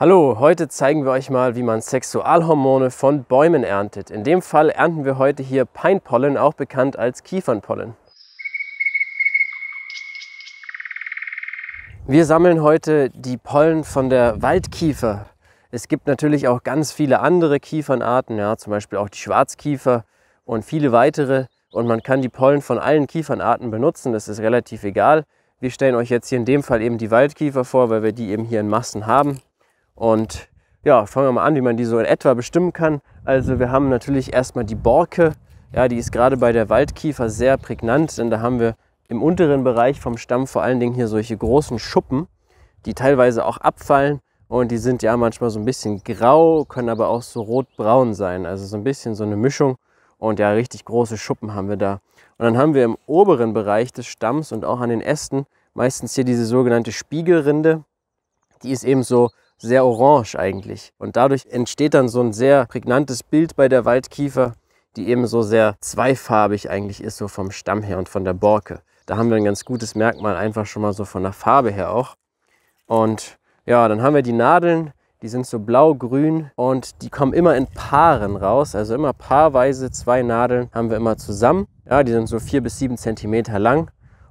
Hallo, heute zeigen wir euch mal, wie man Sexualhormone von Bäumen erntet. In dem Fall ernten wir heute hier Peinpollen, auch bekannt als Kiefernpollen. Wir sammeln heute die Pollen von der Waldkiefer. Es gibt natürlich auch ganz viele andere Kiefernarten, ja, zum Beispiel auch die Schwarzkiefer und viele weitere. Und man kann die Pollen von allen Kiefernarten benutzen, das ist relativ egal. Wir stellen euch jetzt hier in dem Fall eben die Waldkiefer vor, weil wir die eben hier in Massen haben. Und ja, fangen wir mal an, wie man die so in etwa bestimmen kann. Also wir haben natürlich erstmal die Borke. Ja, die ist gerade bei der Waldkiefer sehr prägnant, denn da haben wir im unteren Bereich vom Stamm vor allen Dingen hier solche großen Schuppen, die teilweise auch abfallen und die sind ja manchmal so ein bisschen grau, können aber auch so rotbraun sein, also so ein bisschen so eine Mischung und ja, richtig große Schuppen haben wir da. Und dann haben wir im oberen Bereich des Stamms und auch an den Ästen meistens hier diese sogenannte Spiegelrinde, die ist eben so sehr orange eigentlich. Und dadurch entsteht dann so ein sehr prägnantes Bild bei der Waldkiefer, die eben so sehr zweifarbig eigentlich ist, so vom Stamm her und von der Borke. Da haben wir ein ganz gutes Merkmal, einfach schon mal so von der Farbe her auch. Und ja, dann haben wir die Nadeln, die sind so blau-grün und die kommen immer in Paaren raus, also immer paarweise zwei Nadeln haben wir immer zusammen. Ja, die sind so vier bis sieben Zentimeter lang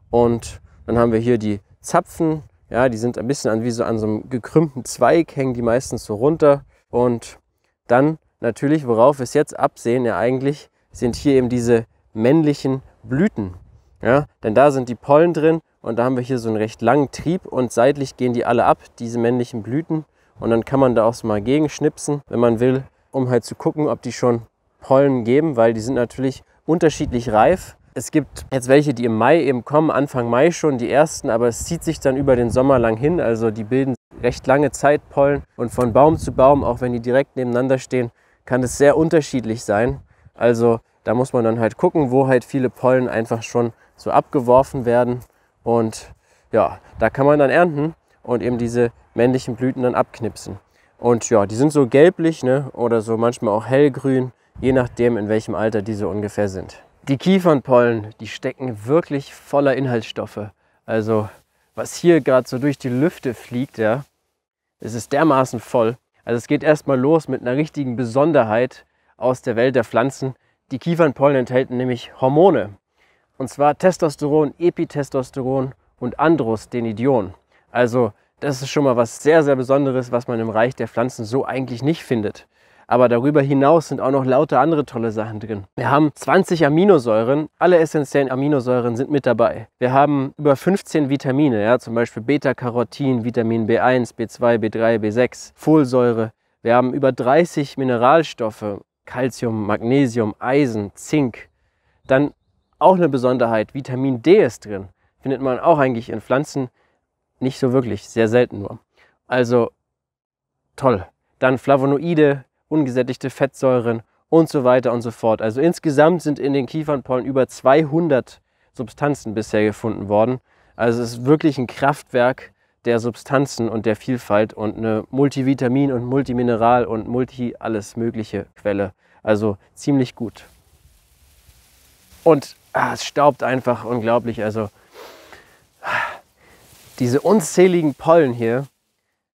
und dann haben wir hier die Zapfen, ja, die sind ein bisschen an, wie so an so einem gekrümmten Zweig, hängen die meistens so runter. Und dann natürlich, worauf wir es jetzt absehen, ja eigentlich, sind hier eben diese männlichen Blüten. Ja, denn da sind die Pollen drin und da haben wir hier so einen recht langen Trieb und seitlich gehen die alle ab, diese männlichen Blüten. Und dann kann man da auch so mal gegenschnipsen, wenn man will, um halt zu gucken, ob die schon Pollen geben, weil die sind natürlich unterschiedlich reif es gibt jetzt welche, die im Mai eben kommen, Anfang Mai schon die ersten, aber es zieht sich dann über den Sommer lang hin. Also die bilden recht lange Zeit Pollen und von Baum zu Baum, auch wenn die direkt nebeneinander stehen, kann es sehr unterschiedlich sein. Also da muss man dann halt gucken, wo halt viele Pollen einfach schon so abgeworfen werden. Und ja, da kann man dann ernten und eben diese männlichen Blüten dann abknipsen. Und ja, die sind so gelblich ne? oder so manchmal auch hellgrün, je nachdem in welchem Alter diese ungefähr sind. Die Kiefernpollen, die stecken wirklich voller Inhaltsstoffe. Also was hier gerade so durch die Lüfte fliegt, ja, es ist dermaßen voll. Also es geht erstmal los mit einer richtigen Besonderheit aus der Welt der Pflanzen. Die Kiefernpollen enthalten nämlich Hormone. Und zwar Testosteron, Epitestosteron und Androstenidion. Also das ist schon mal was sehr, sehr Besonderes, was man im Reich der Pflanzen so eigentlich nicht findet. Aber darüber hinaus sind auch noch lauter andere tolle Sachen drin. Wir haben 20 Aminosäuren. Alle essentiellen Aminosäuren sind mit dabei. Wir haben über 15 Vitamine, ja, zum Beispiel Beta-Carotin, Vitamin B1, B2, B3, B6, Folsäure. Wir haben über 30 Mineralstoffe, Calcium, Magnesium, Eisen, Zink. Dann auch eine Besonderheit, Vitamin D ist drin. Findet man auch eigentlich in Pflanzen nicht so wirklich, sehr selten nur. Also toll. Dann Flavonoide, ungesättigte Fettsäuren und so weiter und so fort. Also insgesamt sind in den Kiefernpollen über 200 Substanzen bisher gefunden worden. Also es ist wirklich ein Kraftwerk der Substanzen und der Vielfalt und eine Multivitamin- und Multimineral- und Multi-alles mögliche Quelle. Also ziemlich gut. Und ah, es staubt einfach unglaublich. Also ah, diese unzähligen Pollen hier,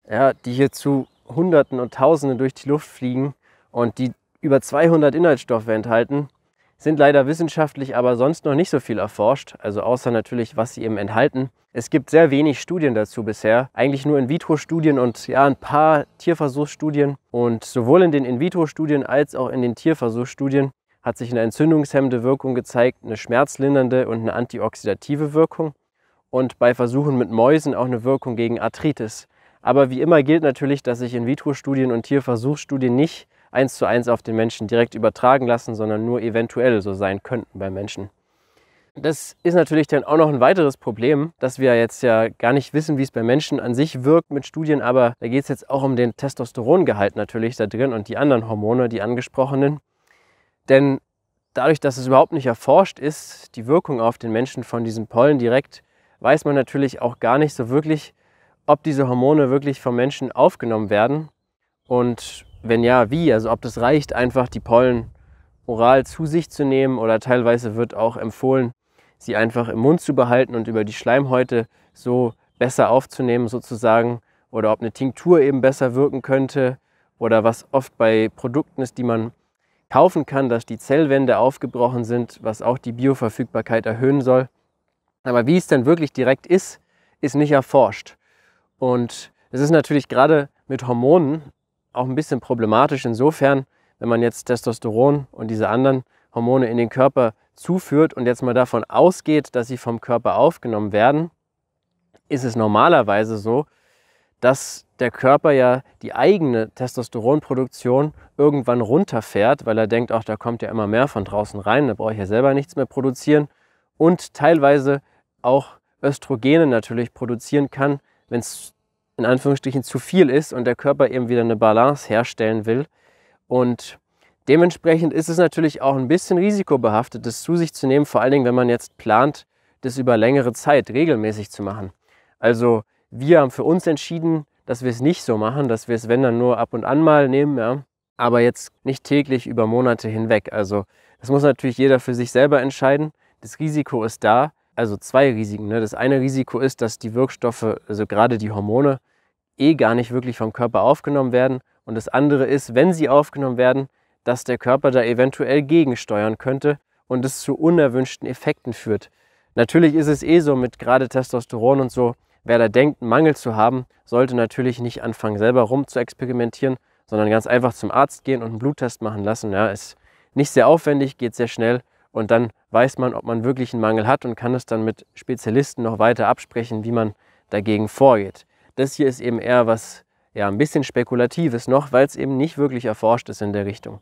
ja, die zu Hunderten und Tausenden durch die Luft fliegen und die über 200 Inhaltsstoffe enthalten, sind leider wissenschaftlich aber sonst noch nicht so viel erforscht, also außer natürlich, was sie eben enthalten. Es gibt sehr wenig Studien dazu bisher, eigentlich nur In-vitro-Studien und ja, ein paar Tierversuchsstudien. Und sowohl in den In-vitro-Studien als auch in den Tierversuchsstudien hat sich eine entzündungshemmende Wirkung gezeigt, eine schmerzlindernde und eine antioxidative Wirkung und bei Versuchen mit Mäusen auch eine Wirkung gegen Arthritis. Aber wie immer gilt natürlich, dass sich In-vitro-Studien und Tierversuchsstudien nicht eins zu eins auf den Menschen direkt übertragen lassen, sondern nur eventuell so sein könnten bei Menschen. Das ist natürlich dann auch noch ein weiteres Problem, dass wir jetzt ja gar nicht wissen, wie es bei Menschen an sich wirkt mit Studien, aber da geht es jetzt auch um den Testosterongehalt natürlich da drin und die anderen Hormone, die angesprochenen. Denn dadurch, dass es überhaupt nicht erforscht ist, die Wirkung auf den Menschen von diesen Pollen direkt, weiß man natürlich auch gar nicht so wirklich, ob diese Hormone wirklich vom Menschen aufgenommen werden und wenn ja, wie? Also ob das reicht, einfach die Pollen oral zu sich zu nehmen oder teilweise wird auch empfohlen, sie einfach im Mund zu behalten und über die Schleimhäute so besser aufzunehmen sozusagen oder ob eine Tinktur eben besser wirken könnte oder was oft bei Produkten ist, die man kaufen kann, dass die Zellwände aufgebrochen sind, was auch die Bioverfügbarkeit erhöhen soll. Aber wie es denn wirklich direkt ist, ist nicht erforscht. Und es ist natürlich gerade mit Hormonen auch ein bisschen problematisch insofern, wenn man jetzt Testosteron und diese anderen Hormone in den Körper zuführt und jetzt mal davon ausgeht, dass sie vom Körper aufgenommen werden, ist es normalerweise so, dass der Körper ja die eigene Testosteronproduktion irgendwann runterfährt, weil er denkt, auch da kommt ja immer mehr von draußen rein, da brauche ich ja selber nichts mehr produzieren und teilweise auch Östrogene natürlich produzieren kann, wenn es in Anführungsstrichen zu viel ist und der Körper eben wieder eine Balance herstellen will. Und dementsprechend ist es natürlich auch ein bisschen risikobehaftet, das zu sich zu nehmen, vor allen Dingen, wenn man jetzt plant, das über längere Zeit regelmäßig zu machen. Also wir haben für uns entschieden, dass wir es nicht so machen, dass wir es, wenn dann nur ab und an mal nehmen, ja, aber jetzt nicht täglich über Monate hinweg. Also das muss natürlich jeder für sich selber entscheiden. Das Risiko ist da, also zwei Risiken. Ne? Das eine Risiko ist, dass die Wirkstoffe, also gerade die Hormone, eh gar nicht wirklich vom Körper aufgenommen werden. Und das andere ist, wenn sie aufgenommen werden, dass der Körper da eventuell gegensteuern könnte und es zu unerwünschten Effekten führt. Natürlich ist es eh so mit gerade Testosteron und so, wer da denkt, einen Mangel zu haben, sollte natürlich nicht anfangen, selber rum zu experimentieren, sondern ganz einfach zum Arzt gehen und einen Bluttest machen lassen. Ja, ist nicht sehr aufwendig, geht sehr schnell und dann weiß man, ob man wirklich einen Mangel hat und kann es dann mit Spezialisten noch weiter absprechen, wie man dagegen vorgeht. Das hier ist eben eher was, ja, ein bisschen Spekulatives noch, weil es eben nicht wirklich erforscht ist in der Richtung.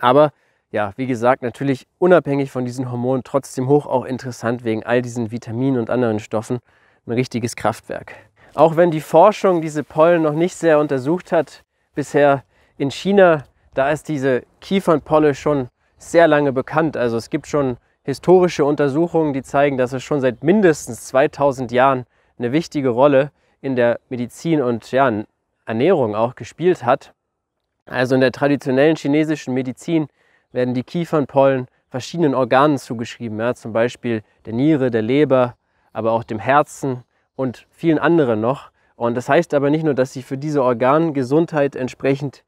Aber ja, wie gesagt, natürlich unabhängig von diesen Hormonen trotzdem hoch auch interessant wegen all diesen Vitaminen und anderen Stoffen. Ein richtiges Kraftwerk. Auch wenn die Forschung diese Pollen noch nicht sehr untersucht hat, bisher in China, da ist diese Kiefernpolle schon sehr lange bekannt. Also es gibt schon historische Untersuchungen, die zeigen, dass es schon seit mindestens 2000 Jahren eine wichtige Rolle in der Medizin und ja, Ernährung auch gespielt hat. Also in der traditionellen chinesischen Medizin werden die Kiefernpollen verschiedenen Organen zugeschrieben, ja, zum Beispiel der Niere, der Leber, aber auch dem Herzen und vielen anderen noch. Und das heißt aber nicht nur, dass sie für diese Organgesundheit entsprechend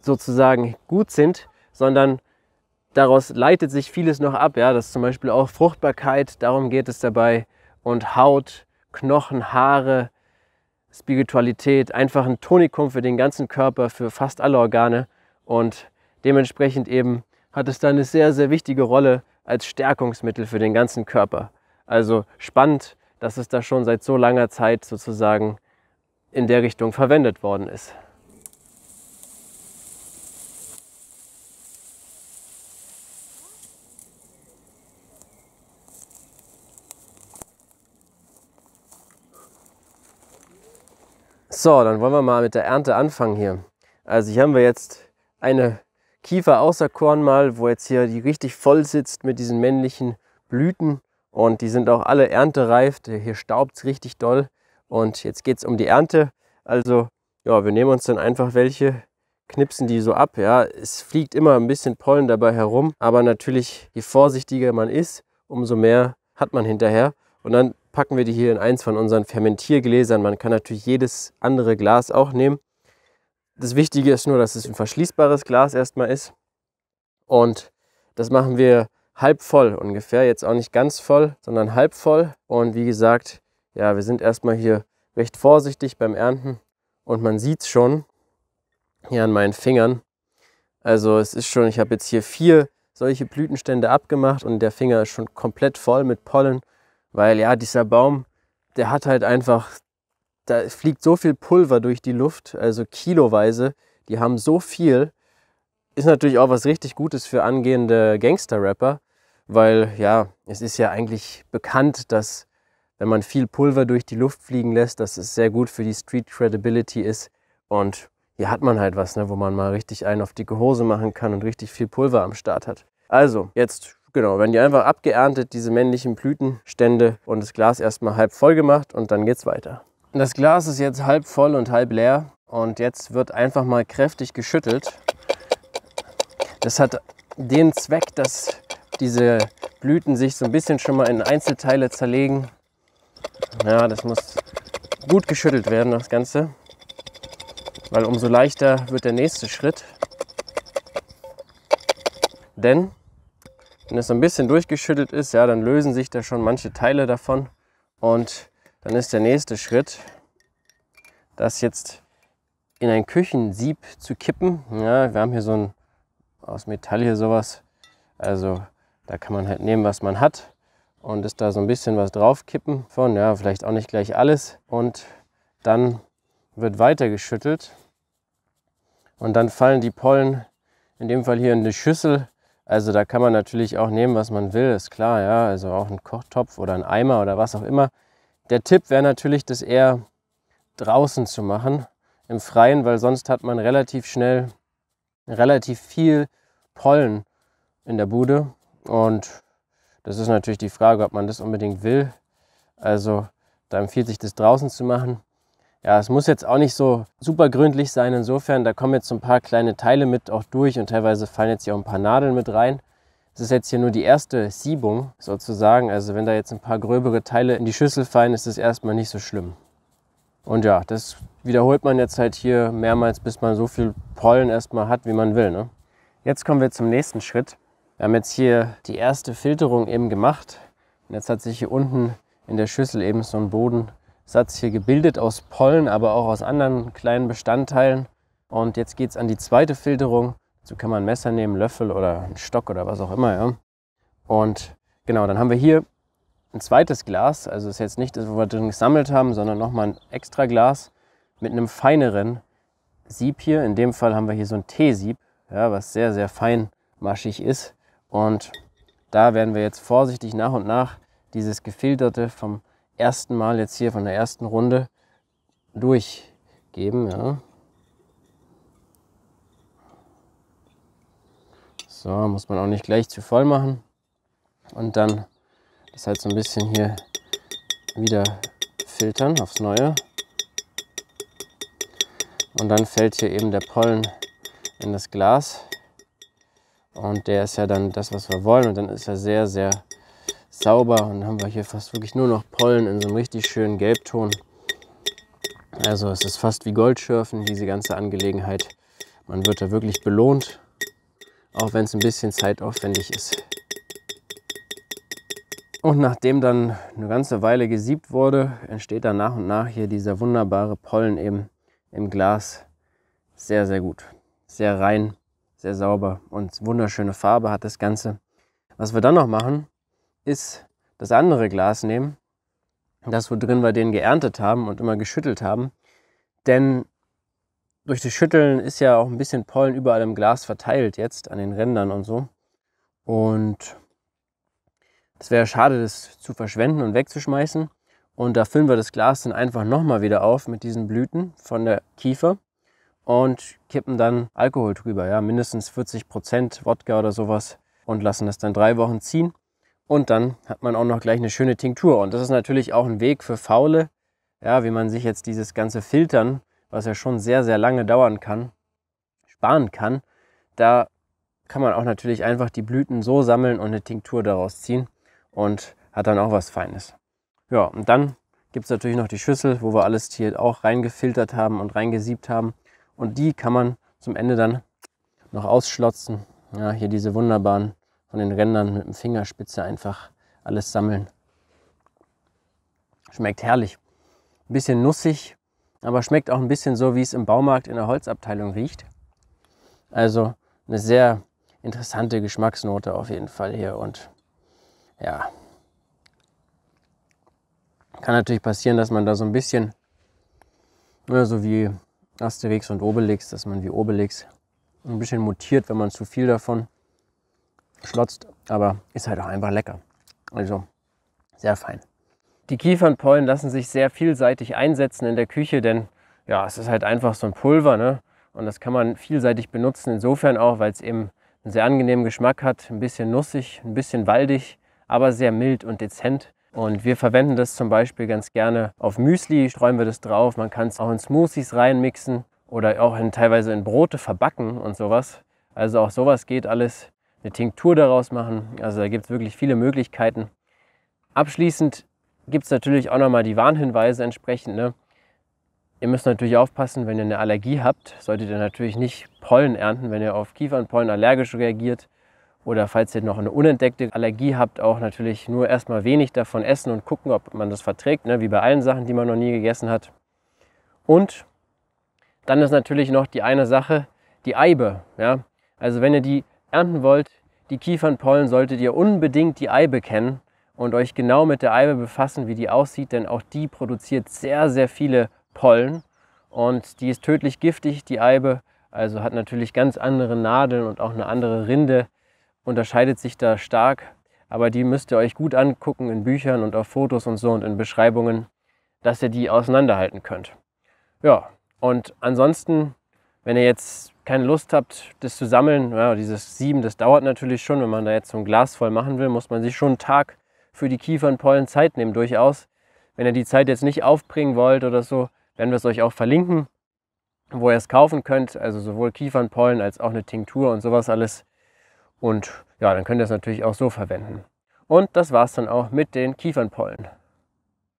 sozusagen gut sind, sondern daraus leitet sich vieles noch ab, ja, dass zum Beispiel auch Fruchtbarkeit, darum geht es dabei, und Haut, Knochen, Haare, Spiritualität, einfach ein Tonikum für den ganzen Körper, für fast alle Organe und dementsprechend eben hat es da eine sehr, sehr wichtige Rolle als Stärkungsmittel für den ganzen Körper. Also spannend, dass es da schon seit so langer Zeit sozusagen in der Richtung verwendet worden ist. So, dann wollen wir mal mit der Ernte anfangen hier. Also hier haben wir jetzt eine Kiefer außer Korn mal, wo jetzt hier die richtig voll sitzt mit diesen männlichen Blüten. Und die sind auch alle erntereif. Hier staubt es richtig doll. Und jetzt geht es um die Ernte. Also ja, wir nehmen uns dann einfach welche, knipsen die so ab. Ja, es fliegt immer ein bisschen Pollen dabei herum. Aber natürlich, je vorsichtiger man ist, umso mehr hat man hinterher. Und dann packen wir die hier in eins von unseren Fermentiergläsern. Man kann natürlich jedes andere Glas auch nehmen. Das Wichtige ist nur, dass es ein verschließbares Glas erstmal ist. Und das machen wir halb voll ungefähr. Jetzt auch nicht ganz voll, sondern halb voll. Und wie gesagt, ja, wir sind erstmal hier recht vorsichtig beim Ernten. Und man sieht es schon hier an meinen Fingern. Also es ist schon, ich habe jetzt hier vier solche Blütenstände abgemacht und der Finger ist schon komplett voll mit Pollen. Weil ja, dieser Baum, der hat halt einfach, da fliegt so viel Pulver durch die Luft, also kiloweise, die haben so viel. Ist natürlich auch was richtig Gutes für angehende Gangster-Rapper, weil ja, es ist ja eigentlich bekannt, dass wenn man viel Pulver durch die Luft fliegen lässt, dass es sehr gut für die Street Credibility ist. Und hier hat man halt was, ne, wo man mal richtig einen auf dicke Hose machen kann und richtig viel Pulver am Start hat. Also, jetzt Genau, werden die einfach abgeerntet, diese männlichen Blütenstände und das Glas erstmal halb voll gemacht und dann geht's weiter. Das Glas ist jetzt halb voll und halb leer und jetzt wird einfach mal kräftig geschüttelt. Das hat den Zweck, dass diese Blüten sich so ein bisschen schon mal in Einzelteile zerlegen. Ja, das muss gut geschüttelt werden, das Ganze. Weil umso leichter wird der nächste Schritt. Denn wenn es so ein bisschen durchgeschüttelt ist, ja, dann lösen sich da schon manche Teile davon. Und dann ist der nächste Schritt, das jetzt in ein Küchensieb zu kippen. Ja, wir haben hier so ein, aus Metall hier sowas. Also da kann man halt nehmen, was man hat und ist da so ein bisschen was draufkippen von, ja, vielleicht auch nicht gleich alles. Und dann wird weiter geschüttelt und dann fallen die Pollen, in dem Fall hier in eine Schüssel, also da kann man natürlich auch nehmen, was man will, ist klar, ja. Also auch ein Kochtopf oder ein Eimer oder was auch immer. Der Tipp wäre natürlich, das eher draußen zu machen, im Freien, weil sonst hat man relativ schnell relativ viel Pollen in der Bude. Und das ist natürlich die Frage, ob man das unbedingt will. Also da empfiehlt sich das draußen zu machen. Ja, es muss jetzt auch nicht so super gründlich sein. Insofern, da kommen jetzt so ein paar kleine Teile mit auch durch und teilweise fallen jetzt hier auch ein paar Nadeln mit rein. Es ist jetzt hier nur die erste Siebung sozusagen. Also wenn da jetzt ein paar gröbere Teile in die Schüssel fallen, ist das erstmal nicht so schlimm. Und ja, das wiederholt man jetzt halt hier mehrmals, bis man so viel Pollen erstmal hat, wie man will. Ne? Jetzt kommen wir zum nächsten Schritt. Wir haben jetzt hier die erste Filterung eben gemacht. Und jetzt hat sich hier unten in der Schüssel eben so ein Boden es hat sich hier gebildet aus Pollen, aber auch aus anderen kleinen Bestandteilen. Und jetzt geht es an die zweite Filterung. Dazu kann man ein Messer nehmen, Löffel oder einen Stock oder was auch immer. Ja. Und genau, dann haben wir hier ein zweites Glas. Also ist jetzt nicht das, wo wir drin gesammelt haben, sondern nochmal ein extra Glas mit einem feineren Sieb hier. In dem Fall haben wir hier so ein T-Sieb, ja, was sehr, sehr feinmaschig ist. Und da werden wir jetzt vorsichtig nach und nach dieses Gefilterte vom ersten Mal jetzt hier von der ersten Runde durchgeben. Ja. So, muss man auch nicht gleich zu voll machen. Und dann das halt so ein bisschen hier wieder filtern aufs Neue. Und dann fällt hier eben der Pollen in das Glas. Und der ist ja dann das, was wir wollen. Und dann ist er sehr, sehr sauber und haben wir hier fast wirklich nur noch Pollen in so einem richtig schönen Gelbton. Also es ist fast wie Goldschürfen, diese ganze Angelegenheit. Man wird da wirklich belohnt, auch wenn es ein bisschen zeitaufwendig ist. Und nachdem dann eine ganze Weile gesiebt wurde, entsteht dann nach und nach hier dieser wunderbare Pollen eben im Glas. Sehr, sehr gut. Sehr rein, sehr sauber und wunderschöne Farbe hat das Ganze. Was wir dann noch machen, ist das andere Glas nehmen, das, wo drin wir den geerntet haben und immer geschüttelt haben. Denn durch das Schütteln ist ja auch ein bisschen Pollen überall im Glas verteilt jetzt an den Rändern und so. Und es wäre schade, das zu verschwenden und wegzuschmeißen. Und da füllen wir das Glas dann einfach nochmal wieder auf mit diesen Blüten von der Kiefer und kippen dann Alkohol drüber, ja, mindestens 40% Prozent Wodka oder sowas und lassen das dann drei Wochen ziehen. Und dann hat man auch noch gleich eine schöne Tinktur. Und das ist natürlich auch ein Weg für Faule, ja, wie man sich jetzt dieses ganze Filtern, was ja schon sehr, sehr lange dauern kann, sparen kann. Da kann man auch natürlich einfach die Blüten so sammeln und eine Tinktur daraus ziehen und hat dann auch was Feines. Ja, und dann gibt es natürlich noch die Schüssel, wo wir alles hier auch reingefiltert haben und reingesiebt haben. Und die kann man zum Ende dann noch ausschlotzen. Ja, hier diese wunderbaren von den Rändern mit dem Fingerspitze einfach alles sammeln. Schmeckt herrlich. Ein bisschen nussig, aber schmeckt auch ein bisschen so, wie es im Baumarkt in der Holzabteilung riecht. Also eine sehr interessante Geschmacksnote auf jeden Fall hier und ja. Kann natürlich passieren, dass man da so ein bisschen, ja, so wie Asterix und Obelix, dass man wie Obelix ein bisschen mutiert, wenn man zu viel davon schlotzt, aber ist halt auch einfach lecker. Also sehr fein. Die Kiefernpollen lassen sich sehr vielseitig einsetzen in der Küche, denn ja, es ist halt einfach so ein Pulver ne? und das kann man vielseitig benutzen, insofern auch, weil es eben einen sehr angenehmen Geschmack hat, ein bisschen nussig, ein bisschen waldig, aber sehr mild und dezent. Und wir verwenden das zum Beispiel ganz gerne auf Müsli, streuen wir das drauf. Man kann es auch in Smoothies reinmixen oder auch in, teilweise in Brote verbacken und sowas. Also auch sowas geht alles eine Tinktur daraus machen. Also da gibt es wirklich viele Möglichkeiten. Abschließend gibt es natürlich auch nochmal die Warnhinweise entsprechend. Ne? Ihr müsst natürlich aufpassen, wenn ihr eine Allergie habt, solltet ihr natürlich nicht Pollen ernten, wenn ihr auf Kiefernpollen allergisch reagiert. Oder falls ihr noch eine unentdeckte Allergie habt, auch natürlich nur erstmal wenig davon essen und gucken, ob man das verträgt, ne? wie bei allen Sachen, die man noch nie gegessen hat. Und dann ist natürlich noch die eine Sache, die Eibe. Ja? Also wenn ihr die ernten wollt, die Kiefernpollen, solltet ihr unbedingt die Eibe kennen und euch genau mit der Eibe befassen, wie die aussieht, denn auch die produziert sehr, sehr viele Pollen und die ist tödlich giftig, die Eibe, also hat natürlich ganz andere Nadeln und auch eine andere Rinde, unterscheidet sich da stark, aber die müsst ihr euch gut angucken in Büchern und auf Fotos und so und in Beschreibungen, dass ihr die auseinanderhalten könnt. Ja, und ansonsten wenn ihr jetzt keine Lust habt, das zu sammeln, ja, dieses Sieben, das dauert natürlich schon. Wenn man da jetzt so ein Glas voll machen will, muss man sich schon einen Tag für die Kiefernpollen Zeit nehmen, durchaus. Wenn ihr die Zeit jetzt nicht aufbringen wollt oder so, werden wir es euch auch verlinken, wo ihr es kaufen könnt. Also sowohl Kiefernpollen als auch eine Tinktur und sowas alles. Und ja, dann könnt ihr es natürlich auch so verwenden. Und das war es dann auch mit den Kiefernpollen.